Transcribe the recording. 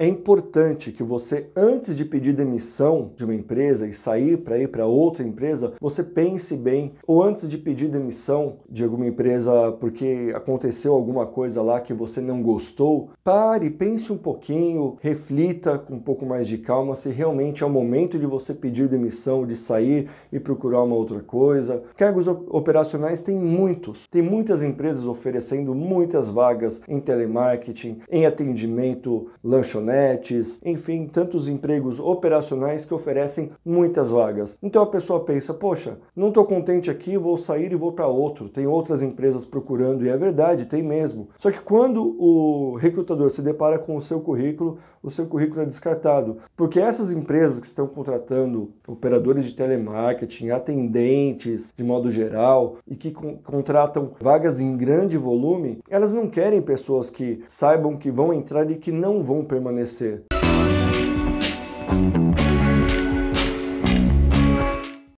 É importante que você, antes de pedir demissão de uma empresa e sair para ir para outra empresa, você pense bem, ou antes de pedir demissão de alguma empresa porque aconteceu alguma coisa lá que você não gostou, pare, pense um pouquinho, reflita com um pouco mais de calma se realmente é o momento de você pedir demissão, de sair e procurar uma outra coisa. Cargos operacionais tem muitos, tem muitas empresas oferecendo muitas vagas em telemarketing, em atendimento, lanchonete caminhonetes, enfim, tantos empregos operacionais que oferecem muitas vagas. Então a pessoa pensa: poxa, não estou contente aqui, vou sair e vou para outro. Tem outras empresas procurando, e é verdade, tem mesmo. Só que quando o recrutador se depara com o seu currículo, o seu currículo é descartado, porque essas empresas que estão contratando operadores de telemarketing, atendentes de modo geral e que con contratam vagas em grande volume, elas não querem pessoas que saibam que vão entrar e que não vão permanecer conhecer